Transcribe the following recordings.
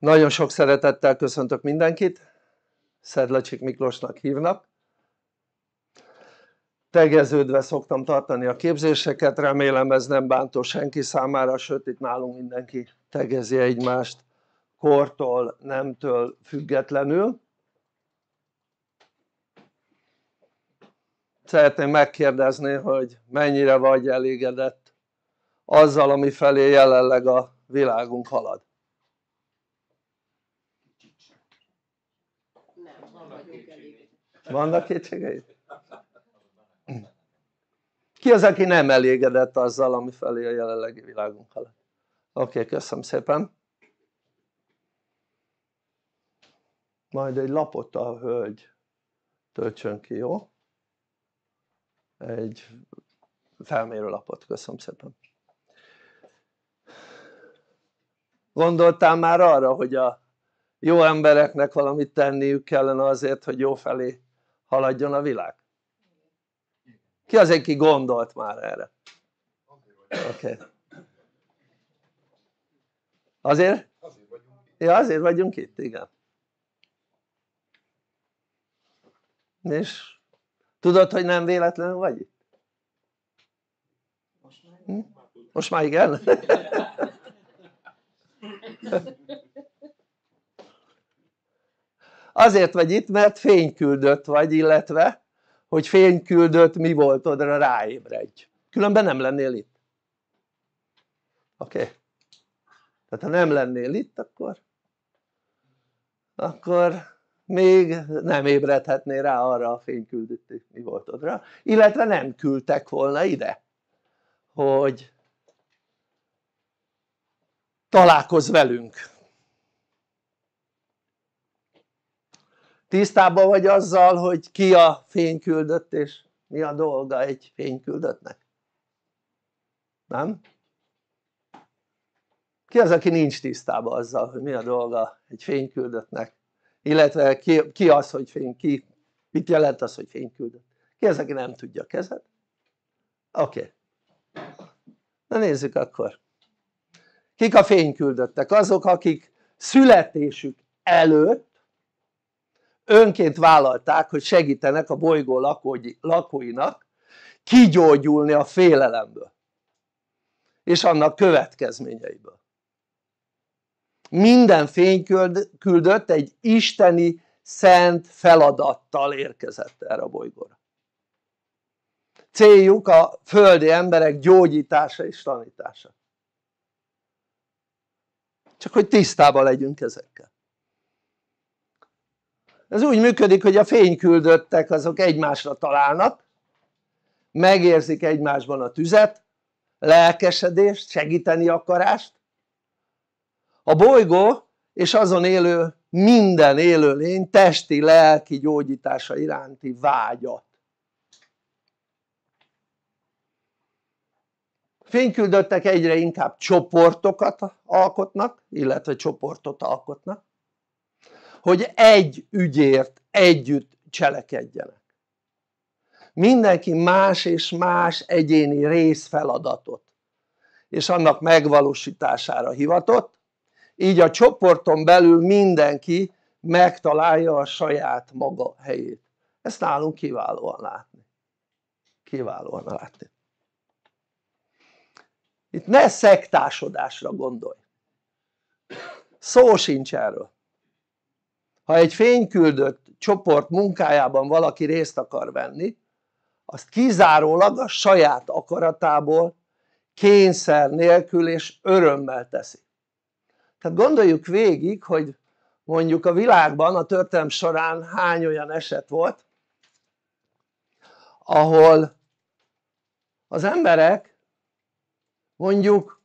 Nagyon sok szeretettel köszöntök mindenkit, Szedlacsik Miklósnak hívnak. Tegeződve szoktam tartani a képzéseket, remélem ez nem bántó senki számára, sőt itt nálunk mindenki tegezi egymást kortól, nemtől függetlenül. Szeretném megkérdezni, hogy mennyire vagy elégedett azzal, ami felé jelenleg a világunk halad Vannak kétségeid? Ki az, aki nem elégedett azzal, ami felé a jelenlegi világunk alatt? Oké, okay, köszönöm szépen. Majd egy lapot a hölgy töltsön ki, jó? Egy lapot, köszönöm szépen. Gondoltál már arra, hogy a jó embereknek valamit tenniük kellene azért, hogy jó felé haladjon a világ ki az aki gondolt már erre? oké okay. azért? ja azért vagyunk itt igen és tudod hogy nem véletlenül vagy itt? Hm? most már igen? azért vagy itt mert fényküldött vagy illetve hogy fényküldött mi volt odra ráébredj különben nem lennél itt oké? Okay. tehát ha nem lennél itt akkor akkor még nem ébredhetné rá arra a fényküldött mi volt odra. illetve nem küldtek volna ide hogy találkozz velünk tisztában vagy azzal hogy ki a fényküldött és mi a dolga egy fényküldöttnek? nem? ki az aki nincs tisztában azzal hogy mi a dolga egy fényküldöttnek illetve ki, ki az hogy fény, ki, mit jelent az hogy fényküldött ki az aki nem tudja kezed? oké okay. na nézzük akkor kik a fényküldöttek? azok akik születésük előtt önként vállalták hogy segítenek a bolygó lakóinak kigyógyulni a félelemből és annak következményeiből minden fényküldött egy isteni szent feladattal érkezett erre a bolygóra céljuk a földi emberek gyógyítása és tanítása csak hogy tisztában legyünk ezekkel ez úgy működik hogy a fényküldöttek azok egymásra találnak megérzik egymásban a tüzet lelkesedést, segíteni akarást a bolygó és azon élő minden élőlény testi, lelki gyógyítása iránti vágyat fényküldöttek egyre inkább csoportokat alkotnak illetve csoportot alkotnak hogy egy ügyért együtt cselekedjenek mindenki más és más egyéni részfeladatot és annak megvalósítására hivatott így a csoporton belül mindenki megtalálja a saját maga helyét ezt nálunk kiválóan látni kiválóan látni itt ne szektásodásra gondolj szó sincs erről ha egy fényküldött csoport munkájában valaki részt akar venni azt kizárólag a saját akaratából kényszer nélkül és örömmel teszi tehát gondoljuk végig hogy mondjuk a világban a történelm során hány olyan eset volt ahol az emberek mondjuk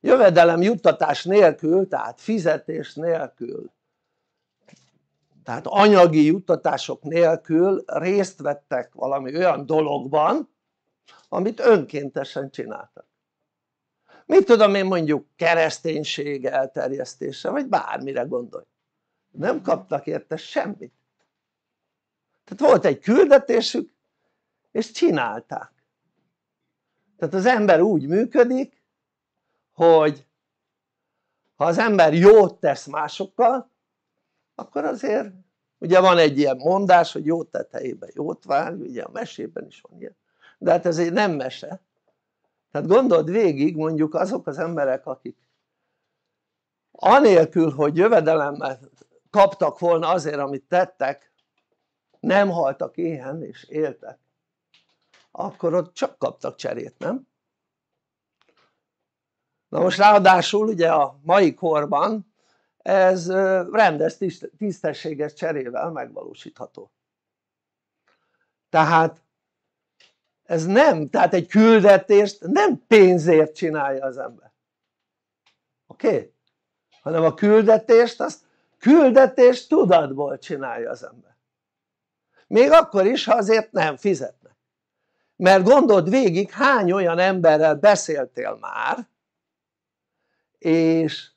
jövedelem juttatás nélkül tehát fizetés nélkül tehát anyagi juttatások nélkül részt vettek valami olyan dologban amit önkéntesen csináltak mit tudom én mondjuk kereszténység elterjesztése vagy bármire gondolj nem kaptak érte semmit tehát volt egy küldetésük és csinálták tehát az ember úgy működik hogy ha az ember jót tesz másokkal akkor azért ugye van egy ilyen mondás hogy jót tett helyébe jót vág ugye a mesében is van ilyen de hát egy nem mese tehát gondold végig mondjuk azok az emberek akik anélkül hogy jövedelemmel kaptak volna azért amit tettek nem haltak éhen és éltek akkor ott csak kaptak cserét nem? na most ráadásul ugye a mai korban ez rendes, tisztességes cserével megvalósítható. Tehát ez nem, tehát egy küldetést nem pénzért csinálja az ember. Oké? Okay? Hanem a küldetést, azt küldetést tudatból csinálja az ember. Még akkor is, ha azért nem fizetne, Mert gondold végig, hány olyan emberrel beszéltél már, és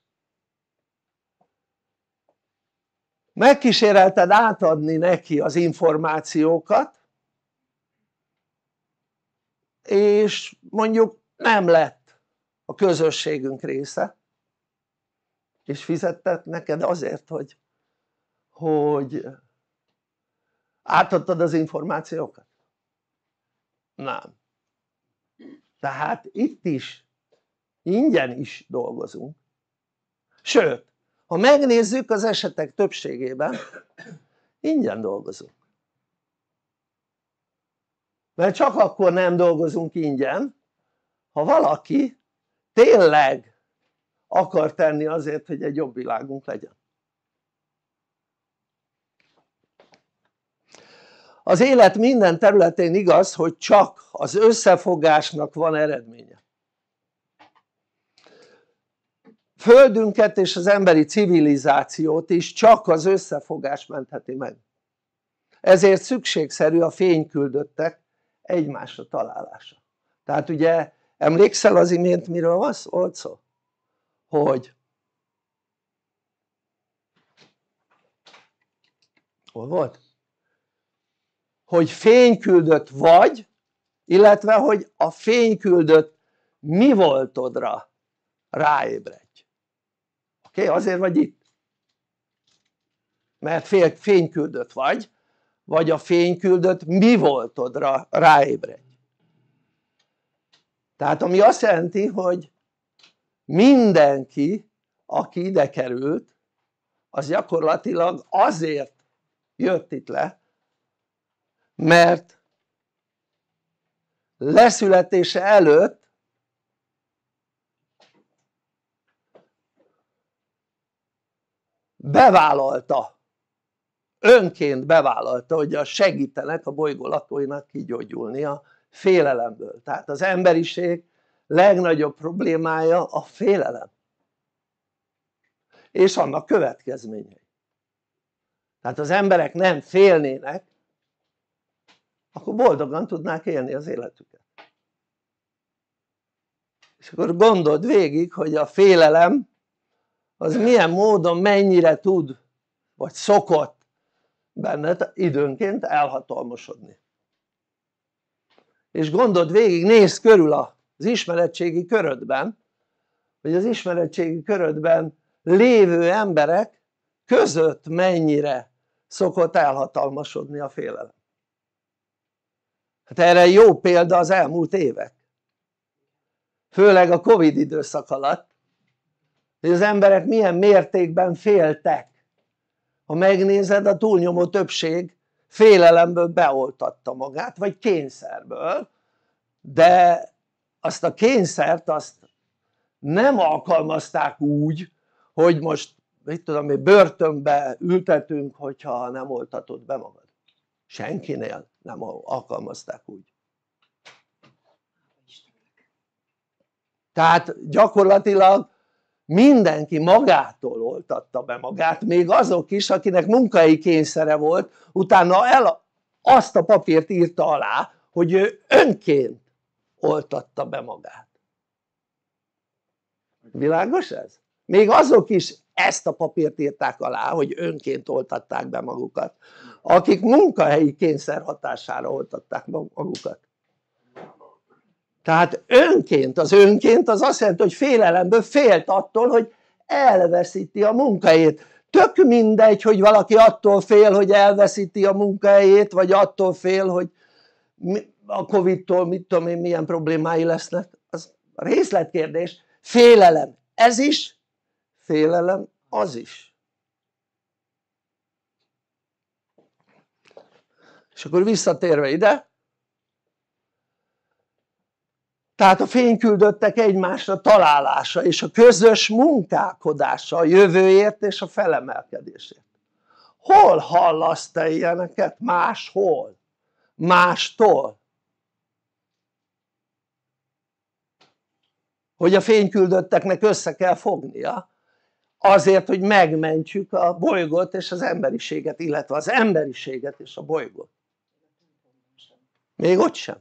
megkísérelted átadni neki az információkat és mondjuk nem lett a közösségünk része és fizettet neked azért hogy, hogy átadtad az információkat? nem tehát itt is ingyen is dolgozunk sőt ha megnézzük az esetek többségében ingyen dolgozunk mert csak akkor nem dolgozunk ingyen ha valaki tényleg akar tenni azért hogy egy jobb világunk legyen az élet minden területén igaz hogy csak az összefogásnak van eredménye földünket és az emberi civilizációt is csak az összefogás mentheti meg ezért szükségszerű a fényküldöttek egymásra találása tehát ugye emlékszel az imént miről van szó? szó? hogy hol volt? hogy fényküldött vagy illetve hogy a fényküldött mi voltodra ráébre? oké? Okay? azért vagy itt mert fél, fényküldött vagy vagy a fényküldött mi voltodra ráébredj tehát ami azt jelenti hogy mindenki aki ide került az gyakorlatilag azért jött itt le mert leszületése előtt bevállalta önként bevállalta hogy a segítenek a bolygó lakóinak kigyógyulni a félelemből tehát az emberiség legnagyobb problémája a félelem és annak következményei tehát az emberek nem félnének akkor boldogan tudnák élni az életüket és akkor gondold végig hogy a félelem az milyen módon mennyire tud vagy szokott benned időnként elhatalmasodni és gondold végig, nézd körül az ismeretségi körödben hogy az ismeretségi körödben lévő emberek között mennyire szokott elhatalmasodni a félelem hát erre jó példa az elmúlt évek főleg a covid időszak alatt hogy az emberek milyen mértékben féltek ha megnézed a túlnyomó többség félelemből beoltatta magát vagy kényszerből de azt a kényszert azt nem alkalmazták úgy hogy most mit tudom mi börtönbe ültetünk hogyha nem oltatod be magad senkinél nem alkalmazták úgy tehát gyakorlatilag mindenki magától oltatta be magát, még azok is, akinek munkai kényszere volt, utána el azt a papírt írta alá, hogy ő önként oltatta be magát. Világos ez? Még azok is ezt a papírt írták alá, hogy önként oltatták be magukat, akik munkahelyi kényszer hatására oltatták magukat. Tehát önként, az önként az azt jelenti, hogy félelemből félt attól, hogy elveszíti a munkahelyét. Tök mindegy, hogy valaki attól fél, hogy elveszíti a munkahelyét, vagy attól fél, hogy a Covid-tól mit tudom én milyen problémái lesznek. Az részletkérdés. Félelem ez is, félelem az is. És akkor visszatérve ide, tehát a fényküldöttek egymásra találása és a közös munkálkodása a jövőért és a felemelkedésért hol hallasz te ilyeneket? máshol mástól hogy a fényküldötteknek össze kell fognia azért hogy megmentjük a bolygót és az emberiséget illetve az emberiséget és a bolygót még ott sem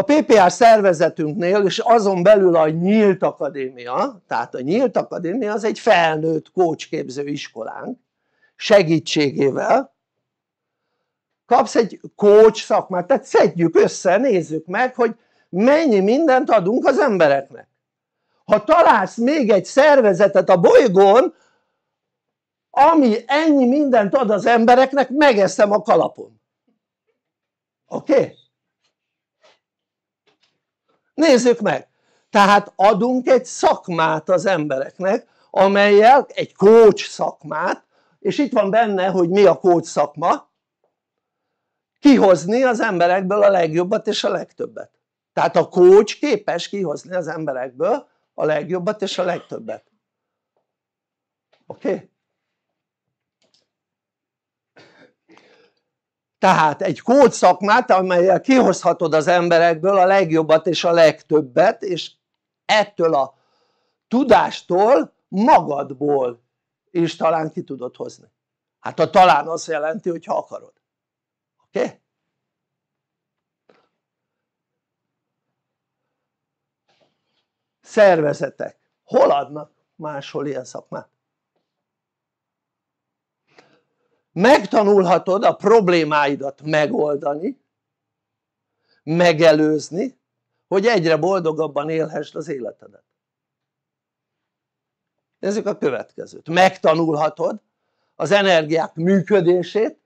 a PPR szervezetünknél és azon belül a nyílt akadémia tehát a nyílt akadémia az egy felnőtt kócsképző iskolánk segítségével kapsz egy kócs szakmát, tehát szedjük össze, nézzük meg hogy mennyi mindent adunk az embereknek ha találsz még egy szervezetet a bolygón ami ennyi mindent ad az embereknek megeszem a kalapon oké? Okay? nézzük meg tehát adunk egy szakmát az embereknek amelyel egy kócs szakmát és itt van benne hogy mi a kócs szakma kihozni az emberekből a legjobbat és a legtöbbet tehát a kócs képes kihozni az emberekből a legjobbat és a legtöbbet oké? Okay? tehát egy kódszakmát amelyel kihozhatod az emberekből a legjobbat és a legtöbbet és ettől a tudástól magadból is talán ki tudod hozni hát a talán azt jelenti hogy ha akarod oké? Okay? szervezetek hol adnak máshol ilyen szakmát? megtanulhatod a problémáidat megoldani megelőzni hogy egyre boldogabban élhessd az életedet nézzük a következőt megtanulhatod az energiák működését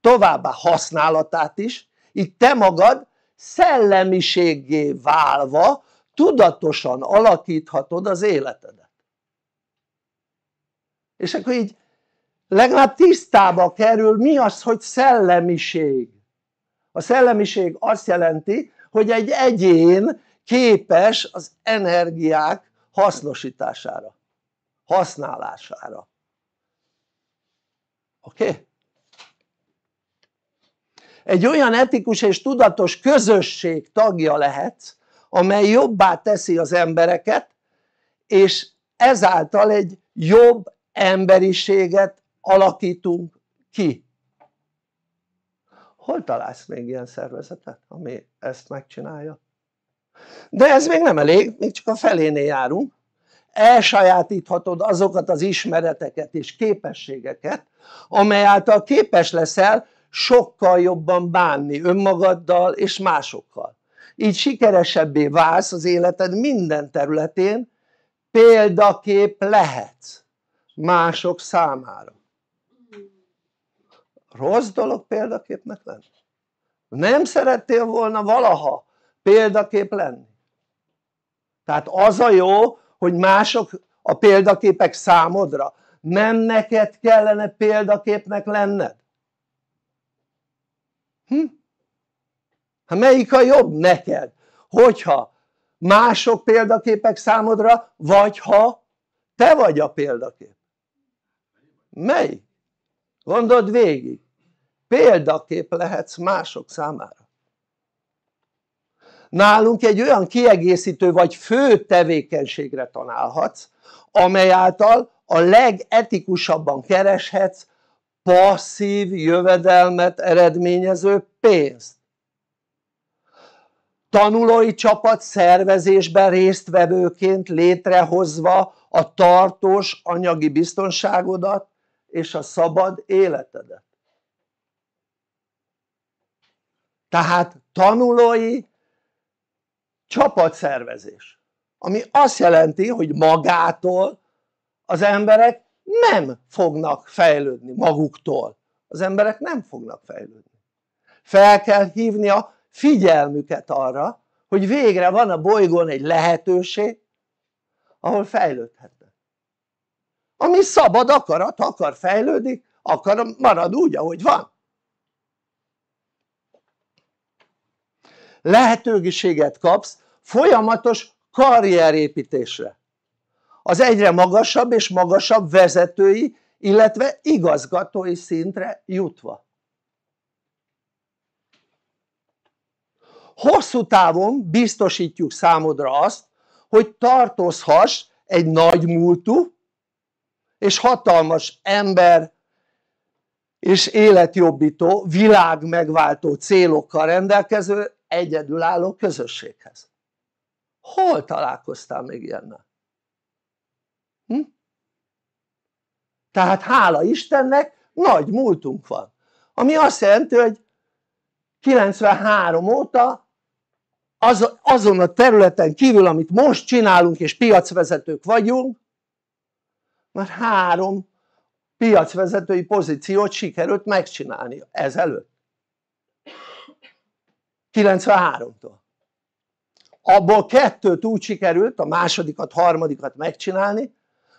továbbá használatát is itt te magad szellemiségé válva tudatosan alakíthatod az életedet és akkor így legalább tisztába kerül mi az hogy szellemiség a szellemiség azt jelenti hogy egy egyén képes az energiák hasznosítására használására oké? Okay? egy olyan etikus és tudatos közösség tagja lehetsz amely jobbá teszi az embereket és ezáltal egy jobb emberiséget alakítunk ki hol találsz még ilyen szervezetet ami ezt megcsinálja? de ez még nem elég, még csak a felénél járunk elsajátíthatod azokat az ismereteket és képességeket amely által képes leszel sokkal jobban bánni önmagaddal és másokkal így sikeresebbé válsz az életed minden területén példakép lehetsz mások számára rossz dolog példaképnek lenni? nem szerettél volna valaha példakép lenni? tehát az a jó hogy mások a példaképek számodra nem neked kellene példaképnek lenned hm? Ha hát melyik a jobb neked? hogyha mások példaképek számodra vagy ha te vagy a példakép melyik? gondold végig példakép lehetsz mások számára nálunk egy olyan kiegészítő vagy fő tevékenységre tanálhatsz amely által a legetikusabban kereshetsz passzív jövedelmet eredményező pénzt tanulói csapat szervezésben résztvevőként létrehozva a tartós anyagi biztonságodat és a szabad életedet tehát tanulói csapatszervezés ami azt jelenti hogy magától az emberek nem fognak fejlődni maguktól az emberek nem fognak fejlődni fel kell hívni a figyelmüket arra hogy végre van a bolygón egy lehetőség ahol fejlődhetnek ami szabad akarat akar fejlődik akar marad úgy ahogy van lehetőséget kapsz folyamatos karrierépítésre az egyre magasabb és magasabb vezetői illetve igazgatói szintre jutva hosszú távon biztosítjuk számodra azt hogy tartozhass egy nagy múltú és hatalmas ember és életjobbító, világ megváltó célokkal rendelkező egyedülálló közösséghez. Hol találkoztál még ilyennel? Hm? Tehát hála Istennek nagy múltunk van. Ami azt jelenti, hogy 93 óta az, azon a területen kívül, amit most csinálunk és piacvezetők vagyunk, már három piacvezetői pozíciót sikerült megcsinálni ezelőtt 93-tól abból kettőt úgy sikerült, a másodikat, harmadikat megcsinálni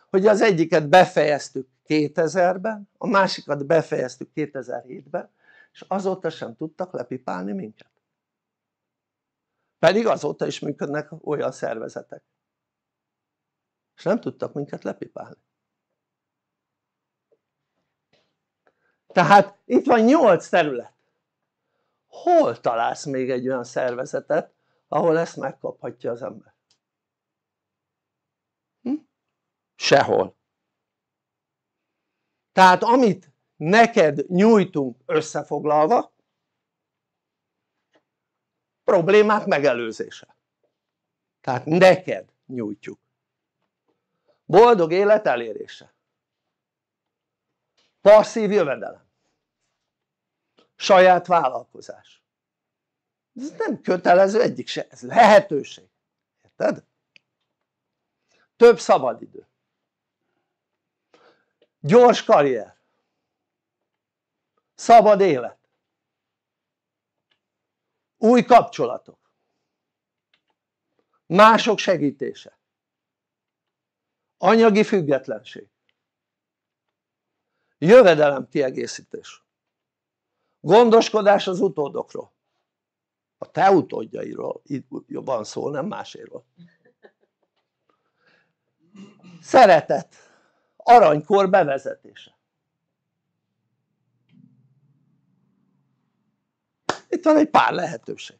hogy az egyiket befejeztük 2000-ben, a másikat befejeztük 2007-ben és azóta sem tudtak lepipálni minket pedig azóta is működnek olyan szervezetek és nem tudtak minket lepipálni tehát itt van nyolc terület hol találsz még egy olyan szervezetet ahol ezt megkaphatja az ember? Hm? sehol tehát amit neked nyújtunk összefoglalva problémák megelőzése tehát neked nyújtjuk boldog élet elérése passzív jövedelem saját vállalkozás ez nem kötelező egyik se, ez lehetőség, érted? több szabadidő gyors karrier szabad élet új kapcsolatok mások segítése anyagi függetlenség jövedelem kiegészítés gondoskodás az utódokról a te utódjairól itt van szó nem máséról szeretet aranykor bevezetése itt van egy pár lehetőség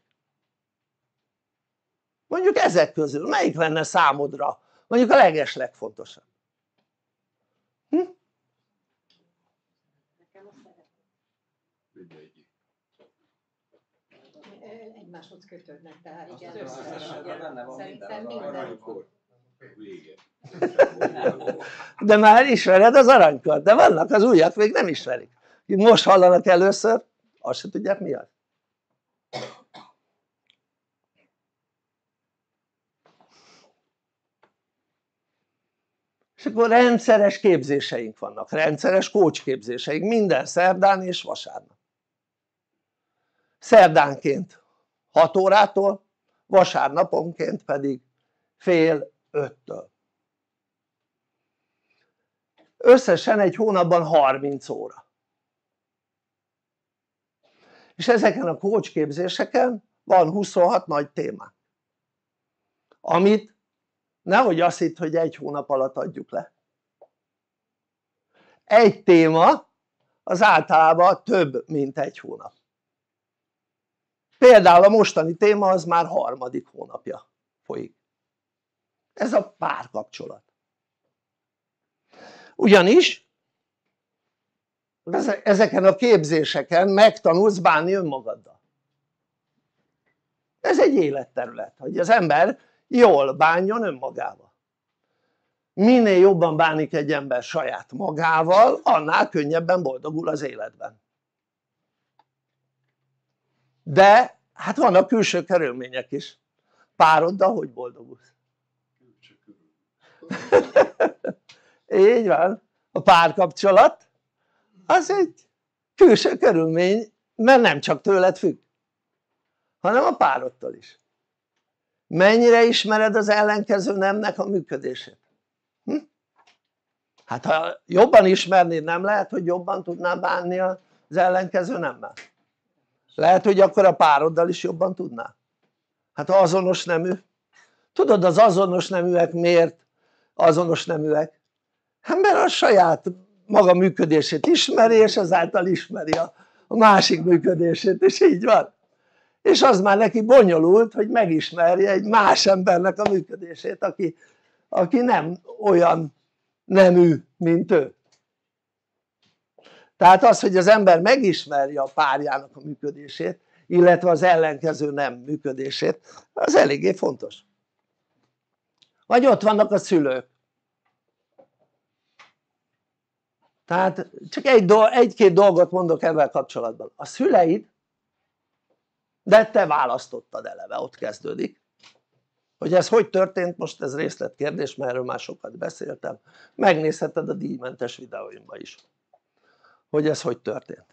mondjuk ezek közül melyik lenne számodra mondjuk a leges legfontosabb egymáshoz kötődnek, tehát igen. Az összes, benne van minden, az De már ismered az aranykor, de vannak az újak még nem ismerik. Most hallanak először, azt se tudják mi az. És akkor rendszeres képzéseink vannak, rendszeres kócsképzéseink minden szerdán és vasárnap. Szerdánként 6 órától, vasárnaponként pedig fél 5-től. Összesen egy hónapban 30 óra. És ezeken a kócsképzéseken van 26 nagy téma, amit nehogy azt hitt, hogy egy hónap alatt adjuk le. Egy téma az általában több, mint egy hónap például a mostani téma az már harmadik hónapja folyik ez a párkapcsolat ugyanis ezeken a képzéseken megtanulsz bánni önmagaddal ez egy életterület hogy az ember jól bánjon önmagával minél jobban bánik egy ember saját magával annál könnyebben boldogul az életben de hát vannak külső körülmények is pároddal hogy boldogulsz? így van, a párkapcsolat az egy külső körülmény mert nem csak tőled függ hanem a párodtól is mennyire ismered az ellenkező nemnek a működését? Hm? hát ha jobban ismernéd nem lehet hogy jobban tudnál bánni az ellenkező nemmel? lehet hogy akkor a pároddal is jobban tudná hát ha azonos nemű tudod az azonos neműek miért azonos neműek? hát mert a saját maga működését ismeri és ezáltal ismeri a, a másik működését és így van és az már neki bonyolult hogy megismerje egy más embernek a működését aki, aki nem olyan nemű mint ő tehát az hogy az ember megismeri a párjának a működését illetve az ellenkező nem működését az eléggé fontos vagy ott vannak a szülők tehát csak egy-két dolg, egy dolgot mondok ezzel kapcsolatban a szüleid de te választottad eleve, ott kezdődik hogy ez hogy történt most ez részletkérdés mert erről már sokat beszéltem megnézheted a díjmentes videóimba is hogy ez hogy történt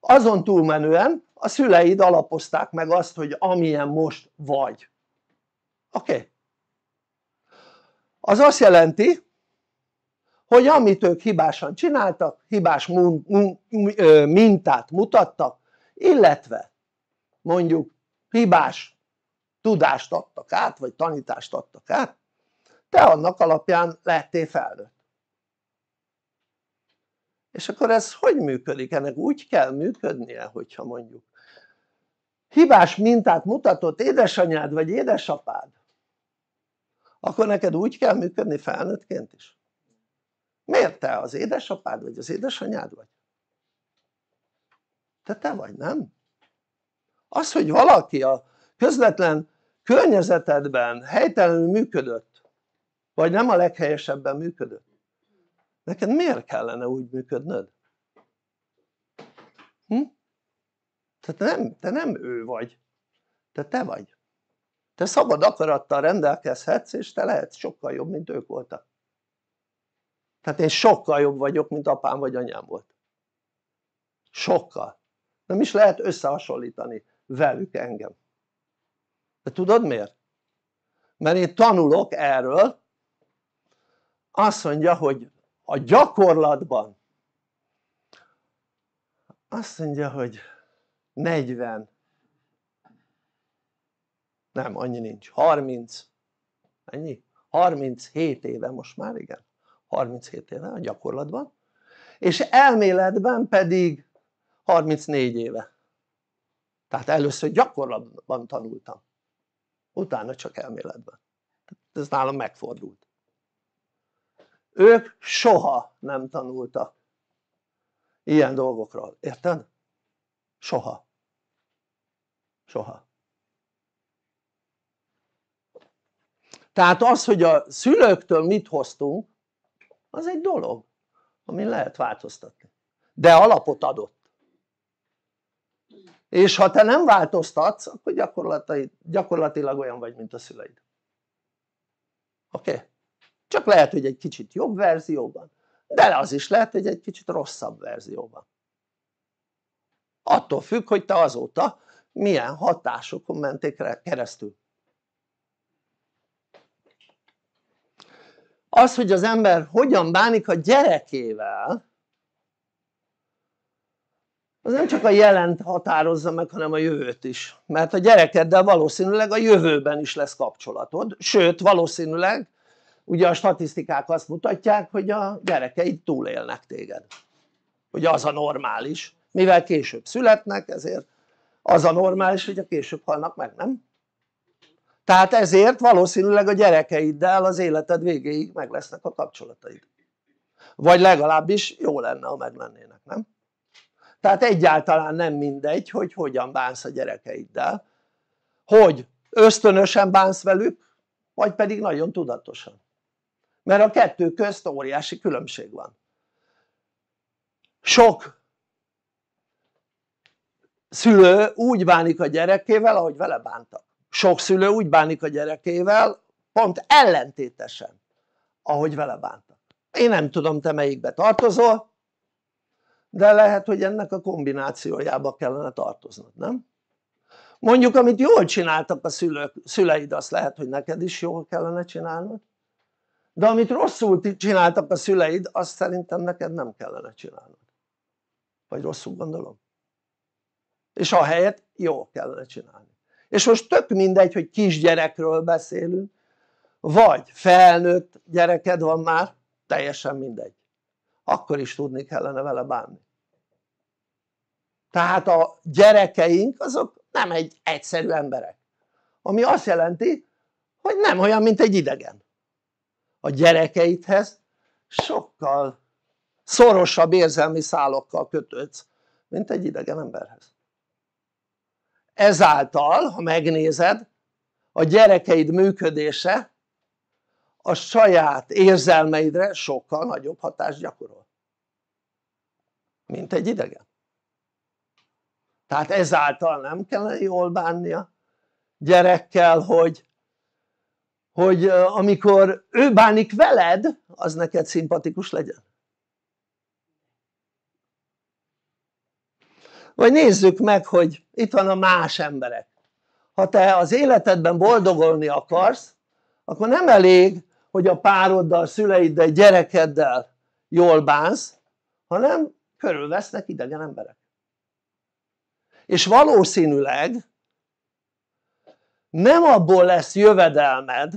azon túlmenően a szüleid alapozták meg azt hogy amilyen most vagy oké? Okay. az azt jelenti hogy amit ők hibásan csináltak, hibás mintát mutattak, illetve mondjuk hibás tudást adtak át, vagy tanítást adtak át, te annak alapján lettél felnőtt és akkor ez hogy működik? ennek úgy kell működnie hogyha mondjuk hibás mintát mutatott édesanyád vagy édesapád akkor neked úgy kell működni felnőttként is miért te az édesapád vagy az édesanyád vagy? te te vagy nem? az hogy valaki a közvetlen környezetedben helytelenül működött vagy nem a leghelyesebben működött neked miért kellene úgy működnöd? Hm? Tehát nem, te nem ő vagy, te te vagy. Te szabad akarattal rendelkezhetsz, és te lehetsz sokkal jobb, mint ők voltak. Tehát én sokkal jobb vagyok, mint apám vagy anyám volt. Sokkal. Nem is lehet összehasonlítani velük engem. De tudod miért? Mert én tanulok erről, azt mondja, hogy a gyakorlatban azt mondja hogy 40 nem annyi nincs 30 ennyi? 37 éve most már igen 37 éve a gyakorlatban és elméletben pedig 34 éve tehát először gyakorlatban tanultam utána csak elméletben ez nálam megfordult ők soha nem tanultak ilyen dolgokról, érted? soha soha tehát az hogy a szülőktől mit hoztunk az egy dolog ami lehet változtatni de alapot adott és ha te nem változtatsz akkor gyakorlatilag olyan vagy mint a szüleid oké? Okay? Csak lehet, hogy egy kicsit jobb verzióban, de az is lehet, hogy egy kicsit rosszabb verzióban. Attól függ, hogy te azóta milyen hatásokon menték keresztül. Az, hogy az ember hogyan bánik a gyerekével, az nem csak a jelent határozza meg, hanem a jövőt is. Mert a gyerekeddel valószínűleg a jövőben is lesz kapcsolatod, sőt valószínűleg ugye a statisztikák azt mutatják hogy a gyerekeid túlélnek téged hogy az a normális mivel később születnek ezért az a normális hogy a később halnak meg nem? tehát ezért valószínűleg a gyerekeiddel az életed végéig meg lesznek a kapcsolataid vagy legalábbis jó lenne ha meg lennének, nem? tehát egyáltalán nem mindegy hogy hogyan bánsz a gyerekeiddel hogy ösztönösen bánsz velük vagy pedig nagyon tudatosan mert a kettő közt óriási különbség van sok szülő úgy bánik a gyerekével ahogy vele bántak sok szülő úgy bánik a gyerekével pont ellentétesen ahogy vele bántak én nem tudom te melyikbe tartozol de lehet hogy ennek a kombinációjába kellene tartoznod nem? mondjuk amit jól csináltak a szülők, szüleid azt lehet hogy neked is jól kellene csinálnod de amit rosszul csináltak a szüleid azt szerintem neked nem kellene csinálnod vagy rosszul gondolom és a helyet jól kellene csinálni és most tök mindegy hogy kisgyerekről beszélünk vagy felnőtt gyereked van már teljesen mindegy akkor is tudni kellene vele bánni tehát a gyerekeink azok nem egy egyszerű emberek ami azt jelenti hogy nem olyan mint egy idegen a gyerekeidhez sokkal szorosabb érzelmi szálokkal kötődsz mint egy idegen emberhez ezáltal ha megnézed a gyerekeid működése a saját érzelmeidre sokkal nagyobb hatást gyakorol mint egy idegen tehát ezáltal nem kellene jól bánnia gyerekkel hogy hogy amikor ő bánik veled az neked szimpatikus legyen vagy nézzük meg hogy itt van a más emberek ha te az életedben boldogolni akarsz akkor nem elég hogy a pároddal, szüleiddel, gyerekeddel jól bánsz hanem körülvesznek idegen emberek és valószínűleg nem abból lesz jövedelmed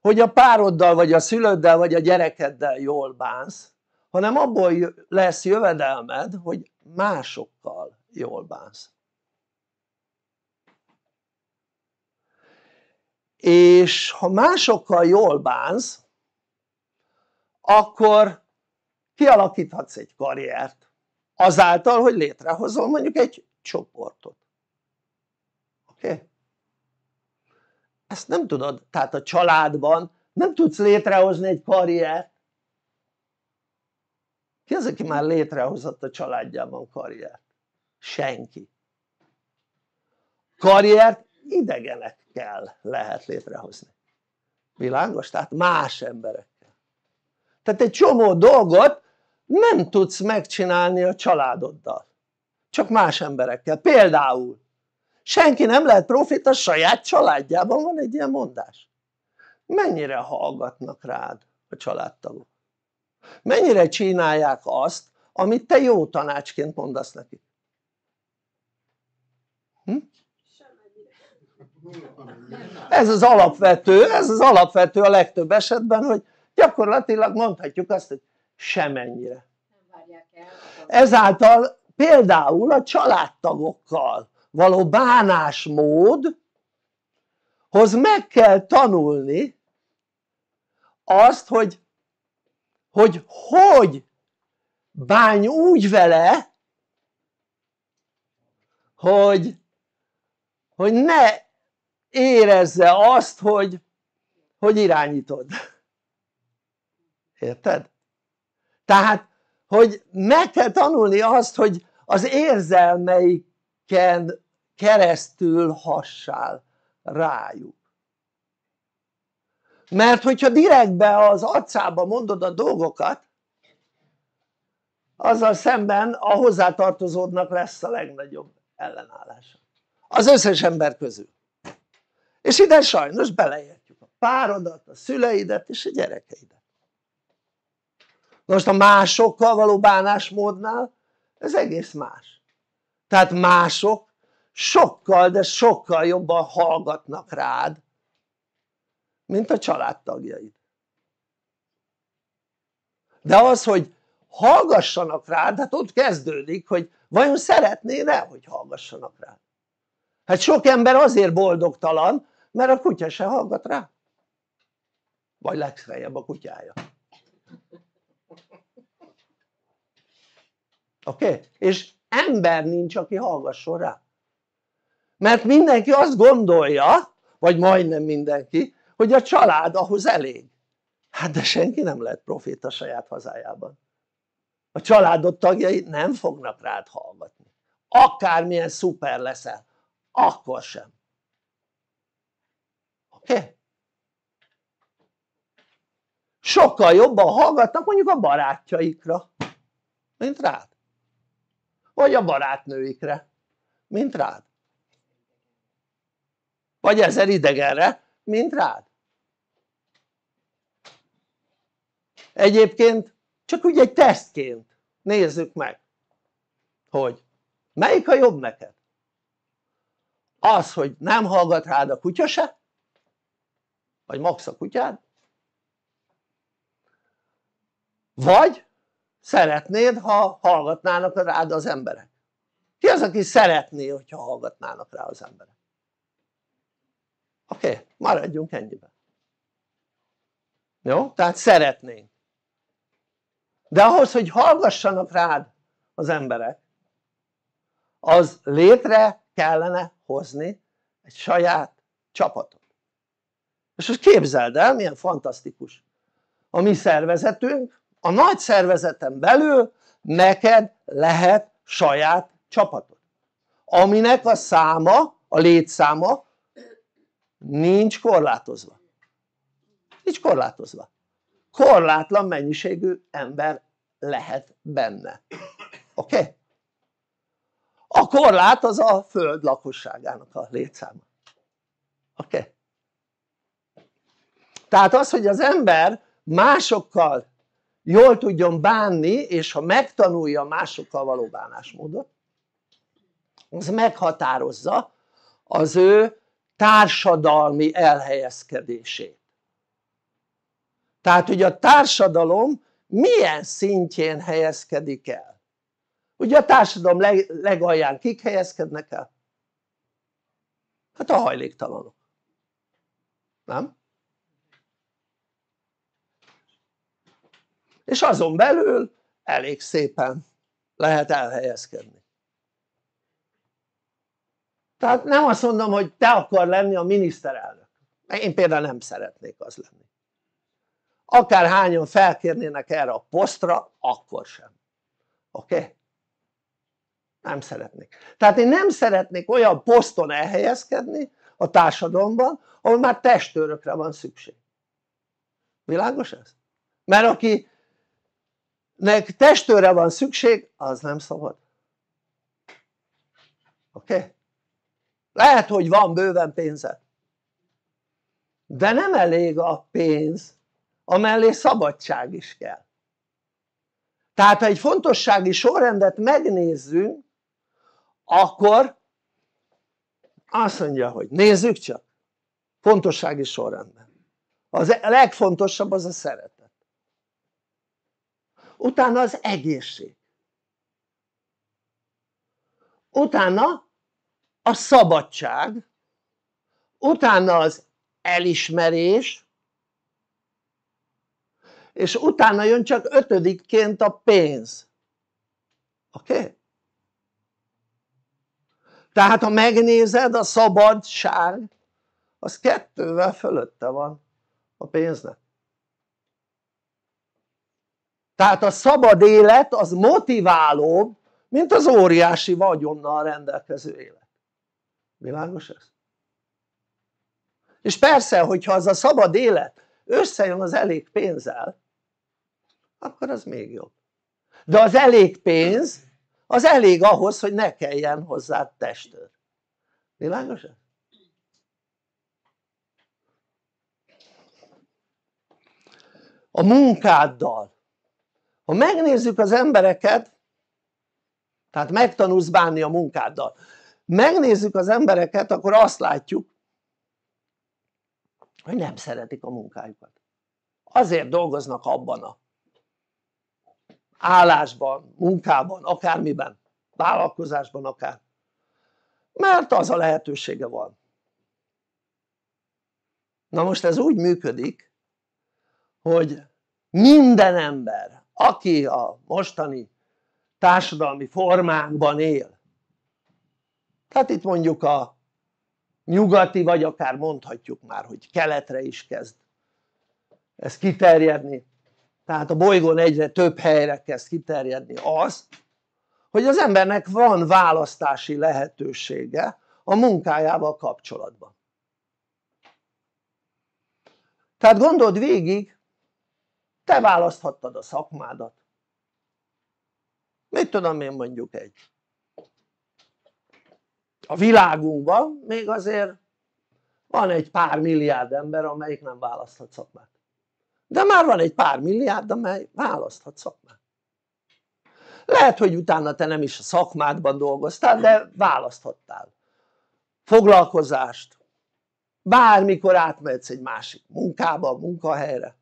hogy a pároddal vagy a szülőddel vagy a gyerekeddel jól bánsz hanem abból lesz jövedelmed hogy másokkal jól bánsz és ha másokkal jól bánsz akkor kialakíthatsz egy karriert azáltal hogy létrehozol mondjuk egy csoportot oké? Okay? ezt nem tudod, tehát a családban nem tudsz létrehozni egy karriert ki az aki már létrehozott a családjában karriert? senki karriert idegenekkel lehet létrehozni világos? tehát más emberekkel tehát egy csomó dolgot nem tudsz megcsinálni a családoddal csak más emberekkel például senki nem lehet profita, saját családjában van egy ilyen mondás mennyire hallgatnak rád a családtagok mennyire csinálják azt amit te jó tanácsként mondasz nekik hm? ez az alapvető, ez az alapvető a legtöbb esetben hogy gyakorlatilag mondhatjuk azt hogy semennyire ezáltal például a családtagokkal való bánásmódhoz meg kell tanulni azt, hogy hogy, hogy bánj úgy vele, hogy, hogy ne érezze azt, hogy, hogy irányítod. Érted? Tehát, hogy meg kell tanulni azt, hogy az érzelmeik keresztül hassál rájuk mert hogyha direktbe az arcába mondod a dolgokat azzal szemben a hozzátartozódnak lesz a legnagyobb ellenállása az összes ember közül és ide sajnos beleértjük a párodat, a szüleidet és a gyerekeidet most a másokkal való bánásmódnál ez egész más tehát mások sokkal de sokkal jobban hallgatnak rád mint a családtagjaid de az hogy hallgassanak rád hát ott kezdődik hogy vajon szeretné e hogy hallgassanak rád hát sok ember azért boldogtalan mert a kutya se hallgat rá vagy legfeljebb a kutyája oké? Okay? és ember nincs aki hallgasson rá mert mindenki azt gondolja vagy majdnem mindenki hogy a család ahhoz elég hát de senki nem lehet profét a saját hazájában a családod tagjai nem fognak rád hallgatni akármilyen szuper leszel akkor sem oké? Okay? sokkal jobban hallgatnak mondjuk a barátjaikra mint rád vagy a barátnőikre mint rád vagy ezer idegenre mint rád egyébként csak úgy egy tesztként nézzük meg hogy melyik a jobb neked? az hogy nem hallgat rád a kutya se? vagy max a kutyád? vagy szeretnéd, ha hallgatnának rád az emberek? Ki az, aki szeretné, hogyha hallgatnának rá az emberek? Oké, okay, maradjunk ennyiben. Jó? Tehát szeretnénk. De ahhoz, hogy hallgassanak rád az emberek, az létre kellene hozni egy saját csapatot. És most képzeld el, milyen fantasztikus. A mi szervezetünk a nagy szervezeten belül neked lehet saját csapatod aminek a száma, a létszáma nincs korlátozva nincs korlátozva korlátlan mennyiségű ember lehet benne oké? Okay? a korlát az a föld lakosságának a létszáma oké? Okay? tehát az hogy az ember másokkal jól tudjon bánni és ha megtanulja másokkal való bánásmódot az meghatározza az ő társadalmi elhelyezkedését tehát hogy a társadalom milyen szintjén helyezkedik el ugye a társadalom legalján kik helyezkednek el? hát a hajléktalanok nem? és azon belül elég szépen lehet elhelyezkedni tehát nem azt mondom hogy te akar lenni a miniszterelnök én például nem szeretnék az lenni akár hányan felkérnének erre a posztra akkor sem oké? Okay? nem szeretnék tehát én nem szeretnék olyan poszton elhelyezkedni a társadalomban ahol már testőrökre van szükség világos ez? mert aki akinek testőre van szükség az nem szabad oké? Okay? lehet hogy van bőven pénze, de nem elég a pénz amellé szabadság is kell tehát ha egy fontossági sorrendet megnézzünk akkor azt mondja hogy nézzük csak fontossági sorrendben az legfontosabb az a szeretet utána az egészség. Utána a szabadság, utána az elismerés, és utána jön csak ötödikként a pénz. Oké? Okay? Tehát ha megnézed, a szabadság az kettővel fölötte van a pénznek tehát a szabad élet az motiválóbb mint az óriási vagyonnal rendelkező élet világos ez? és persze hogyha az a szabad élet összejön az elég pénzzel akkor az még jobb de az elég pénz az elég ahhoz hogy ne kelljen hozzá testőr világos ez? a munkáddal ha megnézzük az embereket tehát megtanulsz bánni a munkáddal megnézzük az embereket akkor azt látjuk hogy nem szeretik a munkájukat azért dolgoznak abban a állásban, munkában, akármiben, vállalkozásban akár mert az a lehetősége van na most ez úgy működik hogy minden ember aki a mostani társadalmi formánkban él tehát itt mondjuk a nyugati vagy akár mondhatjuk már hogy keletre is kezd ez kiterjedni tehát a bolygón egyre több helyre kezd kiterjedni az hogy az embernek van választási lehetősége a munkájával kapcsolatban tehát gondold végig te választhattad a szakmádat mit tudom én mondjuk egy a világunkban még azért van egy pár milliárd ember amelyik nem választhat szakmát de már van egy pár milliárd amely választhat szakmát lehet hogy utána te nem is a szakmádban dolgoztál de választhattál foglalkozást bármikor átmehetsz egy másik munkába, munkahelyre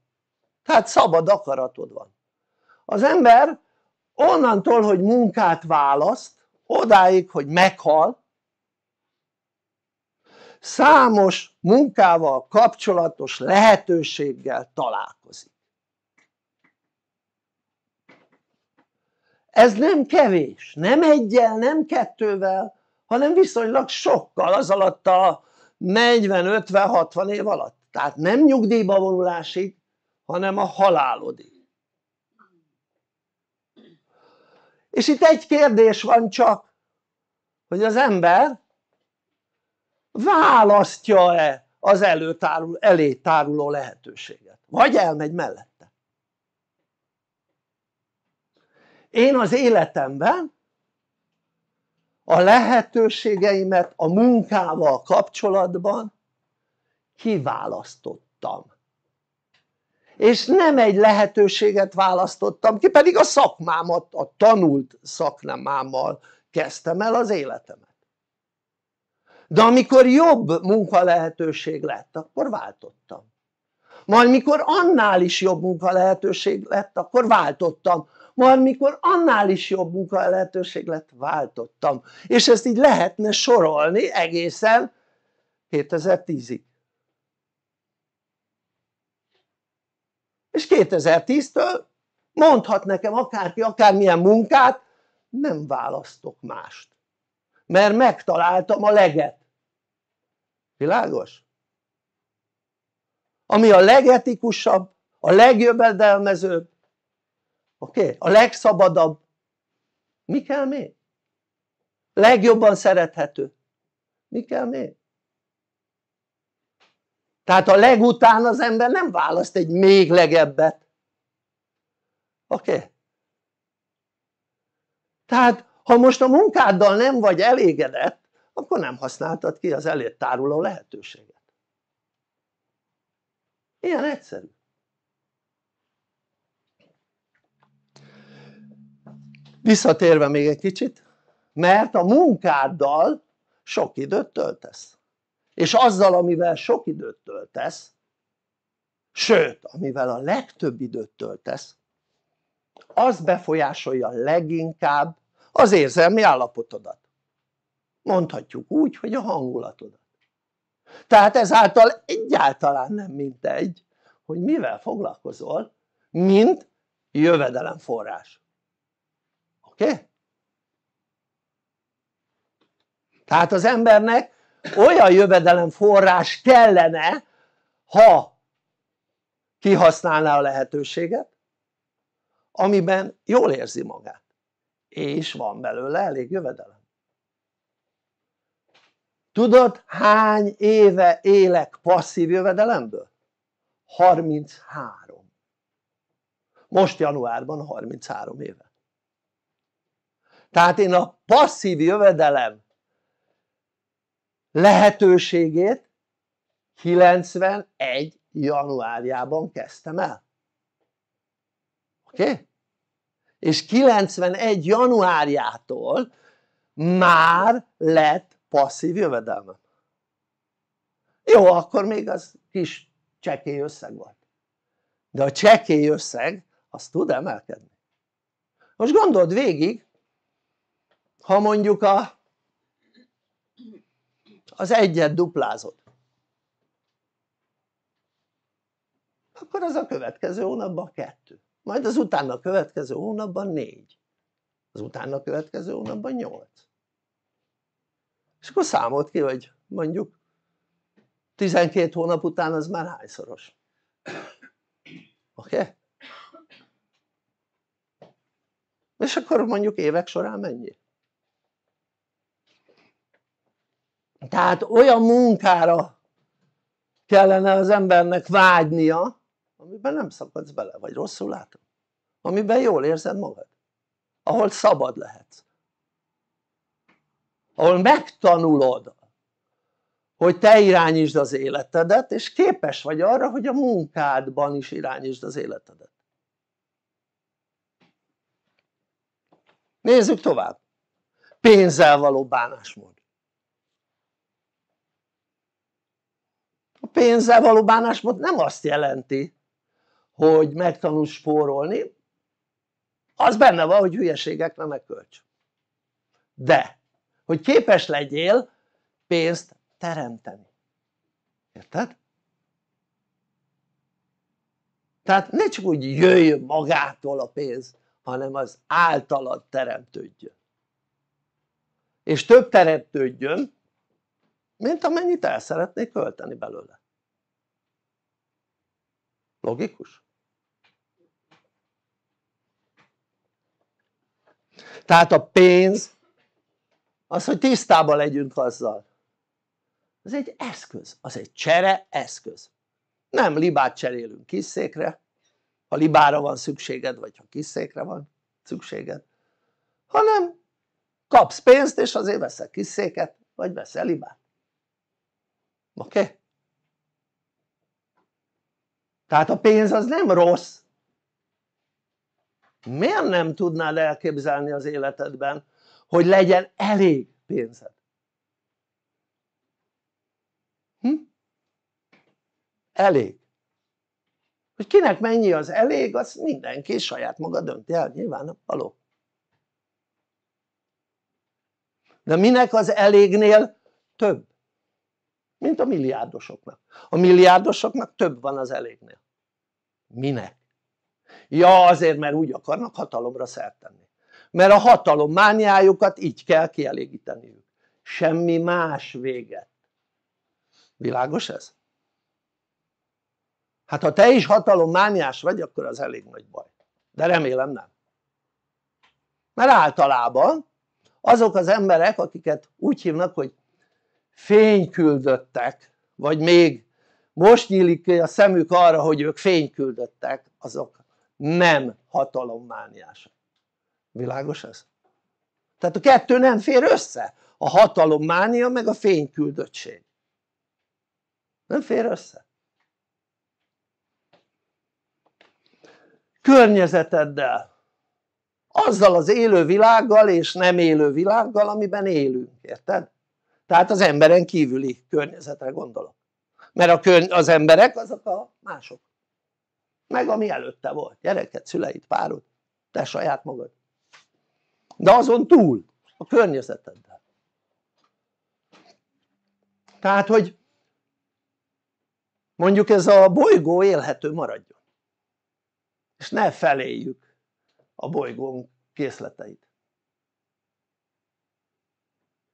tehát szabad akaratod van az ember onnantól hogy munkát választ odáig hogy meghal számos munkával kapcsolatos lehetőséggel találkozik ez nem kevés, nem egyel, nem kettővel hanem viszonylag sokkal az alatt a 40-50-60 év alatt tehát nem nyugdíjba vonulásig hanem a halálodé. És itt egy kérdés van csak, hogy az ember választja-e az előtárul, elé táruló lehetőséget, vagy elmegy mellette. Én az életemben a lehetőségeimet a munkával kapcsolatban kiválasztottam és nem egy lehetőséget választottam ki pedig a szakmámat, a tanult szakmámmal kezdtem el az életemet de amikor jobb munkalehetőség lett akkor váltottam majd mikor annál is jobb munkalehetőség lett akkor váltottam majd mikor annál is jobb munkalehetőség lett váltottam és ezt így lehetne sorolni egészen 2010-ig és 2010-től mondhat nekem akárki akármilyen munkát nem választok mást mert megtaláltam a leget világos? ami a legetikusabb, a legjövedelmezőbb oké? Okay? a legszabadabb mi kell még? legjobban szerethető mi kell még? tehát a legután az ember nem választ egy még legebbet oké? Okay? tehát ha most a munkáddal nem vagy elégedett akkor nem használtad ki az elért táruló lehetőséget ilyen egyszerű visszatérve még egy kicsit mert a munkáddal sok időt töltesz és azzal amivel sok időt töltesz sőt amivel a legtöbb időt töltesz az befolyásolja leginkább az érzelmi állapotodat mondhatjuk úgy hogy a hangulatodat tehát ezáltal egyáltalán nem mindegy hogy mivel foglalkozol mint jövedelemforrás oké? Okay? tehát az embernek olyan jövedelemforrás kellene ha kihasználná a lehetőséget amiben jól érzi magát és van belőle elég jövedelem tudod hány éve élek passzív jövedelemből? 33 most januárban 33 éve tehát én a passzív jövedelem lehetőségét 91 januárjában kezdtem el oké? Okay? és 91 januárjától már lett passzív jövedelme. jó akkor még az kis csekély összeg volt de a csekély összeg az tud emelkedni most gondold végig ha mondjuk a az egyet duplázod akkor az a következő hónapban kettő, majd az utána a következő hónapban négy, az utána a következő hónapban nyolc és akkor számolt ki hogy mondjuk 12 hónap után az már hányszoros oké? Okay? és akkor mondjuk évek során mennyi? tehát olyan munkára kellene az embernek vágynia amiben nem szakadsz bele, vagy rosszul látod. amiben jól érzed magad, ahol szabad lehetsz ahol megtanulod hogy te irányítsd az életedet és képes vagy arra hogy a munkádban is irányítsd az életedet nézzük tovább pénzzel való bánásmód pénzzel való bánásmód nem azt jelenti hogy megtanul spórolni az benne van hogy hülyeségekre ne költs de hogy képes legyél pénzt teremteni érted? tehát ne csak úgy jöjjön magától a pénz hanem az általad teremtődjön és több teremtődjön mint amennyit el szeretnék költeni belőle Logikus? Tehát a pénz az, hogy tisztában legyünk azzal. Az egy eszköz, az egy csere eszköz. Nem libát cserélünk kiszékre, ha libára van szükséged, vagy ha kiszékre van szükséged, hanem kapsz pénzt, és azért veszel kiszéket, vagy veszel libát. Oké? Okay? tehát a pénz az nem rossz miért nem tudnál elképzelni az életedben hogy legyen elég pénzed hm? elég hogy kinek mennyi az elég az mindenki saját maga dönti el nyilván való de minek az elégnél több mint a milliárdosoknak a milliárdosoknak több van az elégnél minek? ja azért mert úgy akarnak hatalomra szert tenni mert a hatalom mániájukat így kell kielégíteniük semmi más véget világos ez? hát ha te is hatalommániás vagy akkor az elég nagy baj de remélem nem mert általában azok az emberek akiket úgy hívnak hogy fényküldöttek vagy még most nyílik a szemük arra hogy ők fényküldöttek azok nem hatalommániások világos ez? tehát a kettő nem fér össze a hatalommánia meg a fényküldöttség nem fér össze környezeteddel azzal az élő világgal és nem élő világgal amiben élünk, érted? tehát az emberen kívüli környezetre gondolok mert a körny az emberek azok a mások meg ami előtte volt, Gyereket, szüleit, párod, te saját magad de azon túl, a környezeteddel tehát hogy mondjuk ez a bolygó élhető maradjon és ne feléljük a bolygón készleteit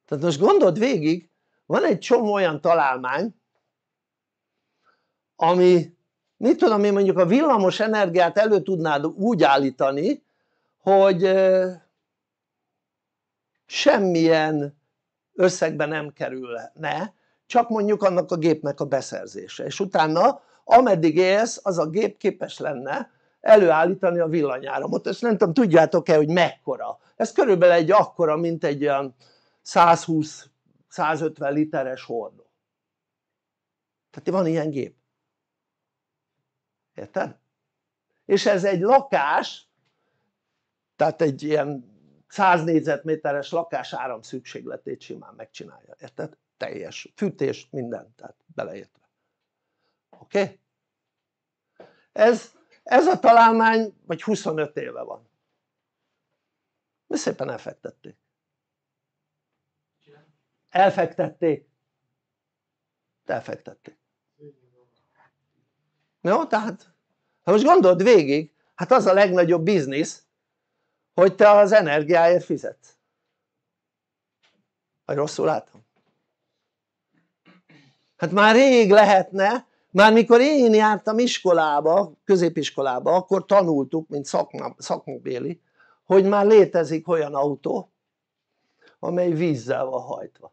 tehát most gondold végig van egy csomó olyan találmány ami mit tudom én mondjuk a villamos energiát elő tudnád úgy állítani hogy semmilyen összegbe nem kerülne csak mondjuk annak a gépnek a beszerzése és utána ameddig élsz az a gép képes lenne előállítani a villanyáramot ezt nem tudom tudjátok-e hogy mekkora ez körülbelül egy akkora mint egy olyan 120-150 literes hordó tehát van ilyen gép érted? és ez egy lakás tehát egy ilyen 100 négyzetméteres lakás áram szükségletét simán megcsinálja, érted? teljes fűtés, minden, tehát beleértve oké? Okay? ez, ez a találmány vagy 25 éve van mi szépen elfektették elfektették elfektették jó? tehát ha most gondold végig hát az a legnagyobb biznisz hogy te az energiáért fizetsz vagy rosszul látom? hát már rég lehetne már mikor én jártam iskolába, középiskolába akkor tanultuk mint szakma, szakmabéli hogy már létezik olyan autó amely vízzel van hajtva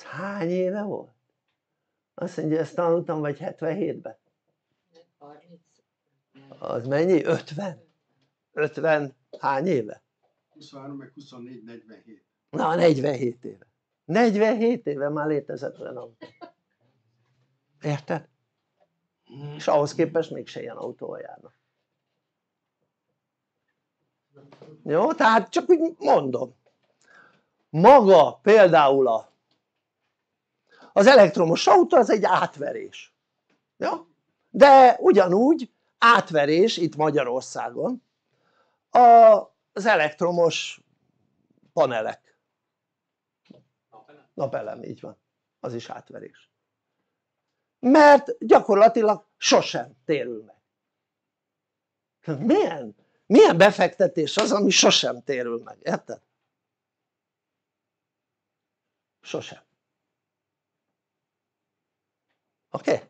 ez hány éve volt? Azt mondja, ezt tanultam vagy 77-ben? Az mennyi? 50? 50 hány éve? 23 meg 24, 47. Na 47 éve. 47 éve már létezett olyan autó. Érted? És ahhoz képest még se ilyen autóval járnak. Jó? Tehát csak úgy mondom. Maga például a az elektromos autó az egy átverés ja? de ugyanúgy átverés itt Magyarországon az elektromos panelek napelem, így van, az is átverés mert gyakorlatilag sosem térül meg milyen, milyen befektetés az ami sosem térül meg, érted? sosem oké? Okay?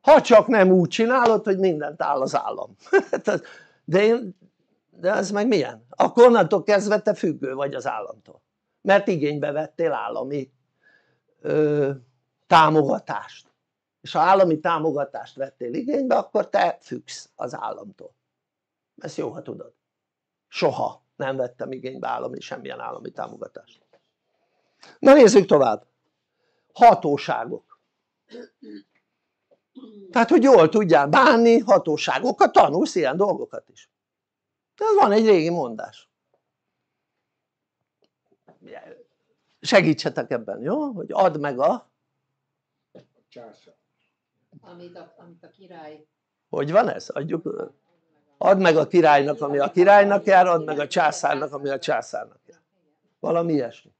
ha csak nem úgy csinálod hogy mindent áll az állam de én de ez meg milyen? akkor onnantól kezdve te függő vagy az államtól mert igénybe vettél állami ö, támogatást és ha állami támogatást vettél igénybe akkor te függsz az államtól ezt jó ha tudod soha nem vettem igénybe állami, semmilyen állami támogatást na nézzük tovább hatóságok tehát hogy jól tudjál bánni hatóságokat, tanulsz ilyen dolgokat is ez van egy régi mondás segítsetek ebben, jó? hogy add meg a amit a, amit a király hogy van ez? adjuk add meg a királynak ami a királynak jár, add meg a császárnak ami a császárnak jár valami ilyesmi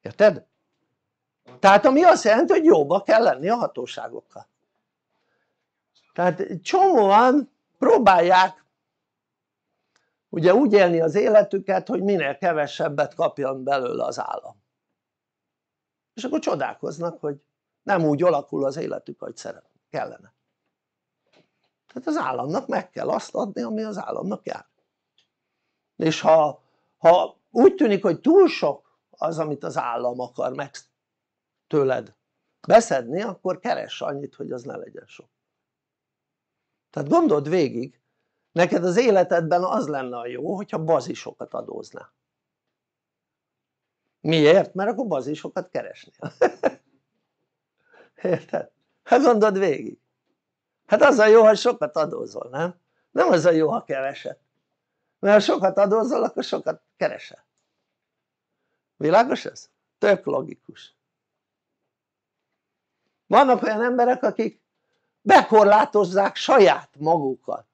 érted? tehát ami azt jelenti hogy jóba kell lenni a hatóságokkal tehát csomóan próbálják ugye úgy élni az életüket hogy minél kevesebbet kapjon belőle az állam és akkor csodálkoznak hogy nem úgy alakul az életük ahogy szeretnék, kellene tehát az államnak meg kell azt adni ami az államnak jár és ha, ha úgy tűnik hogy túl sok az amit az állam akar meg, tőled beszedni akkor keres annyit hogy az ne legyen sok tehát gondold végig neked az életedben az lenne a jó hogyha bazisokat adózná. miért? mert akkor bazisokat keresnél érted? hát gondold végig hát az a jó ha sokat adózol nem? nem az a jó ha keveset mert ha sokat adózol akkor sokat keresel világos ez? tök logikus vannak olyan emberek akik bekorlátozzák saját magukat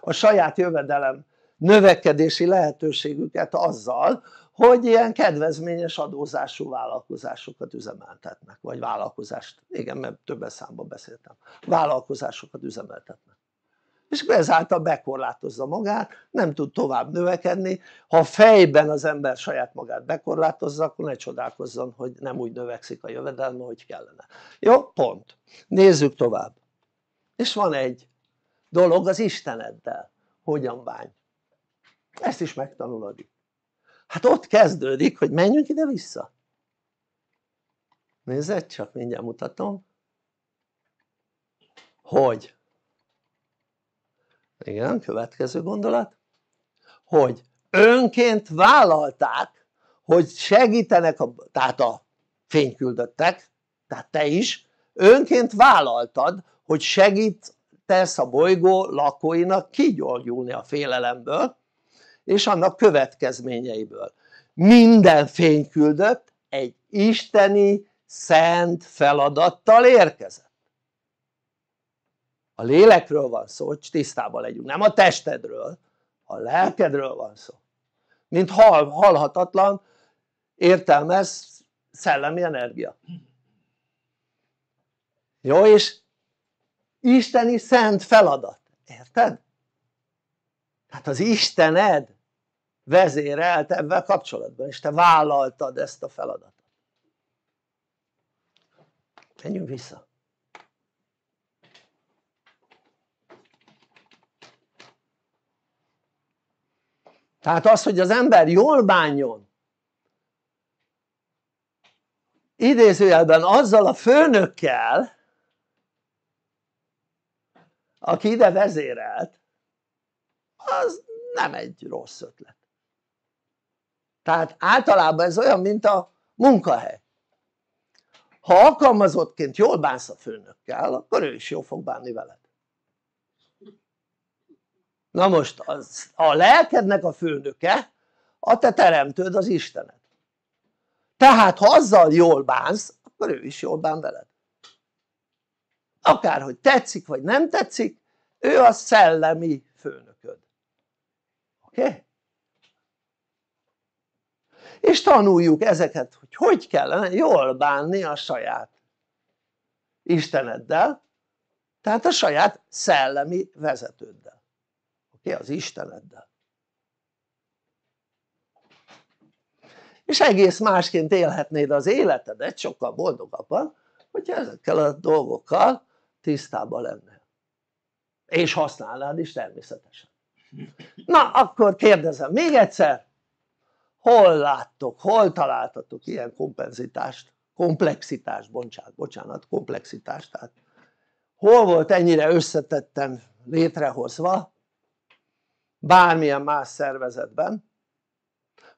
a saját jövedelem növekedési lehetőségüket azzal hogy ilyen kedvezményes adózású vállalkozásokat üzemeltetnek vagy vállalkozást, igen mert többen számban beszéltem vállalkozásokat üzemeltetnek és ezáltal bekorlátozza magát, nem tud tovább növekedni, ha fejben az ember saját magát bekorlátozza, akkor ne csodálkozzon, hogy nem úgy növekszik a jövedelme, hogy kellene. Jó? Pont. Nézzük tovább. És van egy dolog az Isteneddel, hogyan bánj. Ezt is megtanulod Hát ott kezdődik, hogy menjünk ide-vissza. Nézzed csak, mindjárt mutatom. Hogy? igen, következő gondolat hogy önként vállalták hogy segítenek, a, tehát a fényküldöttek, tehát te is önként vállaltad hogy segítesz a bolygó lakóinak kigyógyulni a félelemből és annak következményeiből minden fényküldött egy isteni szent feladattal érkezett a lélekről van szó, hogy tisztában legyünk, nem a testedről, a lelkedről van szó mint hal, halhatatlan értelmez szellemi energia jó és isteni szent feladat, érted? tehát az Istened vezérelt ebben kapcsolatban és te vállaltad ezt a feladatot menjünk vissza tehát az hogy az ember jól bánjon idézőjelben azzal a főnökkel aki ide vezérelt az nem egy rossz ötlet tehát általában ez olyan mint a munkahely ha alkalmazottként jól bánsz a főnökkel akkor ő is jól fog bánni veled na most az, a lelkednek a főnöke a te teremtőd az Istenet tehát ha azzal jól bánsz akkor ő is jól bán veled akárhogy tetszik vagy nem tetszik ő a szellemi főnököd oké? Okay? és tanuljuk ezeket hogy hogy kellene jól bánni a saját Isteneddel tehát a saját szellemi vezetőddel ki az Isteneddel? És egész másként élhetnéd az életedet sokkal boldogabban, hogyha ezekkel a dolgokkal tisztában lennél. És használnád is természetesen. Na akkor kérdezem még egyszer, hol láttok, hol találtatok ilyen kompenzitást, komplexitást, bocsánat, bocsánat, komplexitást, tehát hol volt ennyire összetetten létrehozva bármilyen más szervezetben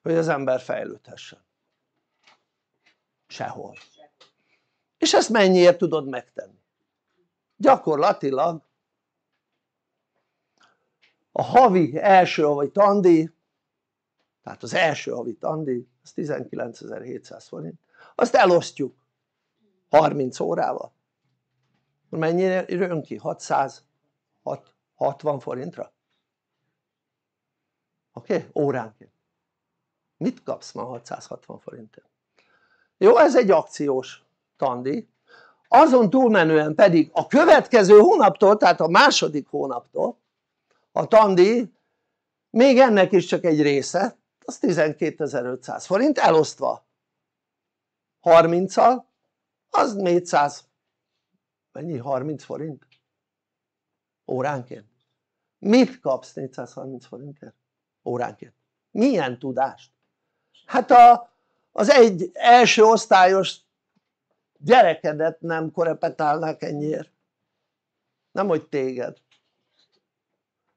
hogy az ember fejlődhessen sehol és ezt mennyiért tudod megtenni? gyakorlatilag a havi első havi tandíj tehát az első havi tandíj az 19.700 forint azt elosztjuk 30 órával mennyire jön ki? 600 60 forintra? oké? Okay? óránként mit kapsz ma 660 forintért? jó ez egy akciós tandíj azon túlmenően pedig a következő hónaptól tehát a második hónaptól a tandi még ennek is csak egy része az 12.500 forint elosztva 30-al az 400 mennyi 30 forint óránként mit kapsz 430 forintért? óránként milyen tudást? hát a, az egy első osztályos gyerekedet nem korepetálnák ennyiért nem hogy téged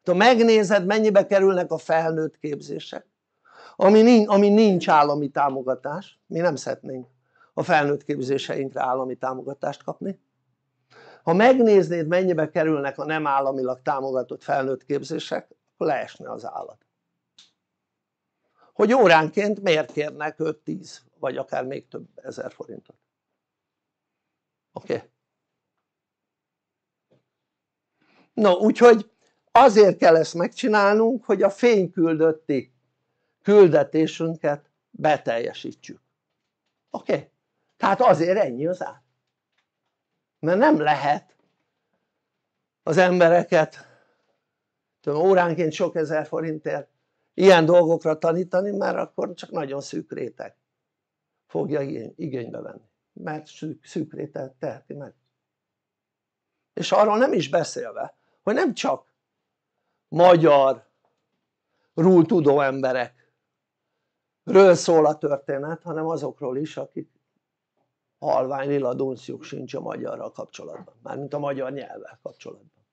ha megnézed mennyibe kerülnek a felnőtt képzések ami nincs, ami nincs állami támogatás mi nem szeretnénk a felnőtt képzéseinkre állami támogatást kapni ha megnéznéd mennyibe kerülnek a nem államilag támogatott felnőtt képzések akkor leesne az állat hogy óránként miért kérnek 5-10 vagy akár még több ezer forintot oké? Okay? no úgyhogy azért kell ezt megcsinálnunk hogy a fényküldötti küldetésünket beteljesítsük oké? Okay? tehát azért ennyi az ár mert nem lehet az embereket tudom, óránként sok ezer forintért ilyen dolgokra tanítani mert akkor csak nagyon szűk réteg fogja igénybe venni mert szűk, szűk réteg teheti meg és arról nem is beszélve hogy nem csak magyar ról tudó emberekről szól a történet hanem azokról is akik halvány liladónszjuk sincs a magyarral kapcsolatban mármint a magyar nyelvvel kapcsolatban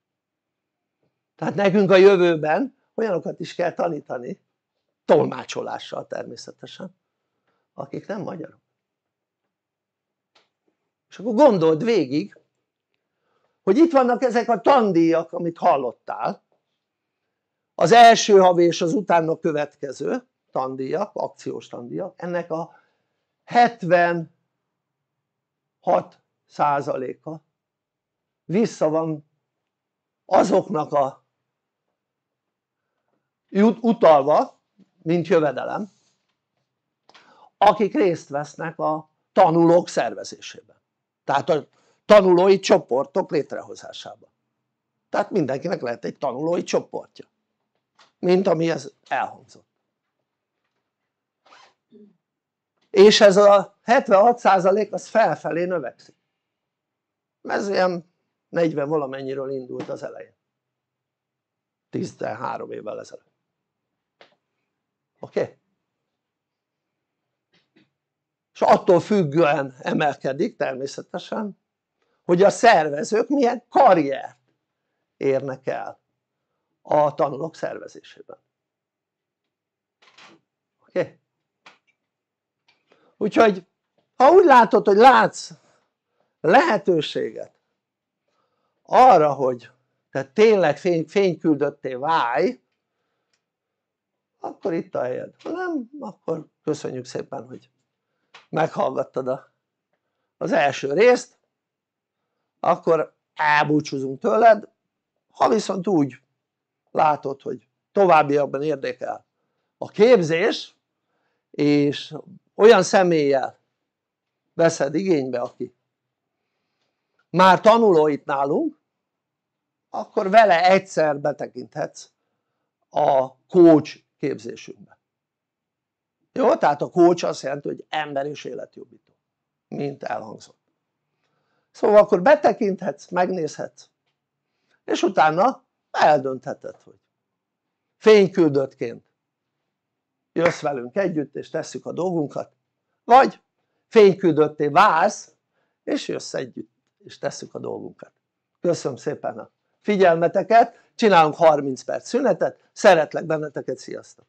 tehát nekünk a jövőben olyanokat is kell tanítani tolmácsolással természetesen akik nem magyarok és akkor gondold végig hogy itt vannak ezek a tandíjak amit hallottál az első havi és az utána következő tandíjak, akciós tandíjak, ennek a 76 százaléka vissza van azoknak a utalva mint jövedelem akik részt vesznek a tanulók szervezésében tehát a tanulói csoportok létrehozásában tehát mindenkinek lehet egy tanulói csoportja mint ami ez elhangzott és ez a 76% az felfelé növekszik ez ilyen 40 valamennyiről indult az elején 13 évvel ezelőtt oké? Okay? és attól függően emelkedik természetesen hogy a szervezők milyen karriert érnek el a tanulók szervezésében oké? Okay? úgyhogy ha úgy látod hogy látsz lehetőséget arra hogy te tényleg fény, fényküldötté válj akkor itt a helyed, ha nem akkor köszönjük szépen hogy meghallgattad a, az első részt akkor elbúcsúzunk tőled ha viszont úgy látod hogy továbbiakban érdekel a képzés és olyan személlyel veszed igénybe aki már tanuló itt nálunk akkor vele egyszer betekinthetsz a coach képzésünkben. jó? tehát a kócs azt jelenti hogy ember és életjobbító mint elhangzott szóval akkor betekinthetsz, megnézhetsz és utána eldöntheted hogy fényküldöttként jössz velünk együtt és tesszük a dolgunkat vagy fényküldötté válsz és jössz együtt és tesszük a dolgunkat köszönöm szépen a figyelmeteket csinálunk 30 perc szünetet, szeretlek benneteket, sziasztok!